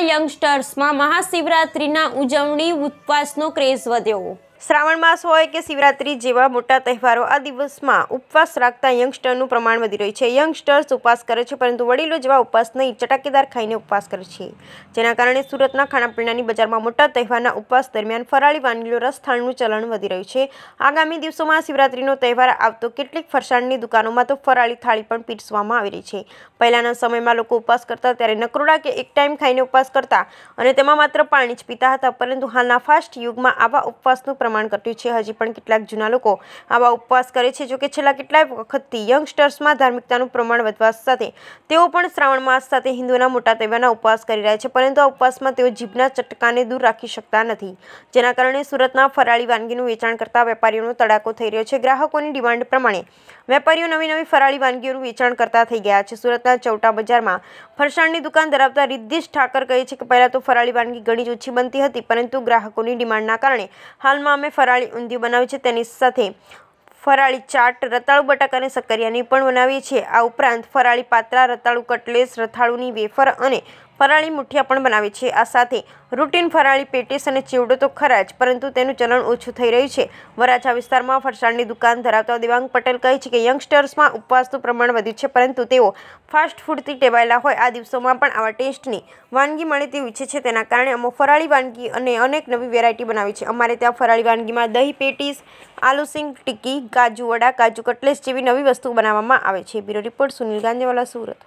યંગસ્ટર્સમાં મહાશિવરાત્રિના ઉજવણી ઉપવાસનો ક્રેઝ વધ્યો શ્રાવણ માસ હોય કે શિવરાત્રી જેવા મોટા તહેવારો આ દિવસમાં ઉપવાસ રાખતા યંગસ્ટરનું પ્રમાણ વધી રહ્યું છે યંગસ્ટર્સ ઉપવાસ કરે છે પરંતુ વડીલો જેવા ઉપવાસ નહીં ચટાકેદાર ખાઈને ઉપવાસ કરે છે જેના કારણે સુરતના ખાણાપીણાની બજારમાં મોટા તહેવારના ઉપવાસ દરમિયાન ફરાળી વાનગીઓ રસથાણનું ચલણ વધી રહ્યું છે આગામી દિવસોમાં શિવરાત્રીનો તહેવાર આવતો કેટલીક ફરસાણની દુકાનોમાં તો ફરાળી થાળી પણ પીરસવામાં આવી રહી છે પહેલાંના સમયમાં લોકો ઉપવાસ કરતા ત્યારે નકરોડા કે એક ટાઈમ ખાઈને ઉપવાસ કરતા અને તેમાં માત્ર પાણી જ પીતા હતા પરંતુ હાલના ફાસ્ટ યુગમાં આવા ઉપવાસનું પ્રમાણ પ્રમાણ ઘટ્યું છે હજી પણ કેટલાક જૂના લોકો આવા ઉપવાસ કરે છે જોકે છેલ્લા કેટલાય વખતથી યંગસ્ટર્સમાં ધાર્મિકતાનું પ્રમાણ વધવા સાથે તેઓ પણ શ્રાવણ માસ સાથે હિન્દુઓના મોટા તહેવારના ઉપવાસ કરી રહ્યા છે પરંતુ આ ઉપવાસમાં તેઓ જીભના ચટકાને દૂર રાખી શકતા નથી જેના કારણે સુરતના ફરાળી વાનગીનું વેચાણ કરતા વેપારીઓનો તડાકો થઈ રહ્યો છે ગ્રાહકોની ડિમાન્ડ પ્રમાણે વેપારીઓ નવી નવી ફરાળી વાનગીઓનું વેચાણ કરતા થઈ ગયા છે સુરતના ચૌટા બજારમાં ફરસાણની દુકાન ધરાવતા રિદ્ધિશ ઠાકર કહે છે કે પહેલા તો ફરાળી વાનગી ઘણી જ ઓછી બનતી હતી પરંતુ ગ્રાહકોની ડિમાન્ડના કારણે હાલમાં અમે ફરાળી ઊંધિયું બનાવ્યું છે તેની સાથે ફરાળી ચાટ રતાળુ બટાકા અને સક્કરિયાની પણ બનાવીએ છીએ આ ઉપરાંત ફરાળી પાત્રા રતાળુ કટલેસ રથાળુની વેફર અને ફરાળી મુઠિયા પણ બનાવે છે આ સાથે રૂટીન ફરાળી પેટીસ અને ચીવડો તો ખરા જ પરંતુ તેનું ચલણ ઓછું થઈ રહ્યું છે વરાછા વિસ્તારમાં ફરસાણની દુકાન ધરાવતા દેવાંગ પટેલ કહે છે કે યંગસ્ટર્સમાં ઉપવાસનું પ્રમાણ વધ્યું છે પરંતુ તેઓ ફાસ્ટ ફૂડથી ટેવાયેલા હોય આ દિવસોમાં પણ આવા ટેસ્ટની વાનગી મળે તેવું ઈચ્છે છે તેના કારણે અમો ફરાળી વાનગી અને અનેક નવી વેરાયટી બનાવી છે અમારે ત્યાં ફરાળી વાનગીમાં દહીં પેટીસ આલુ સિંગ ટિક્કી કાજુ વડા કાજુ કટલેસ જેવી નવી વસ્તુઓ બનાવવામાં આવે છે બ્યુરો રિપોર્ટ સુનિલ ગાંધીવાલા સુરત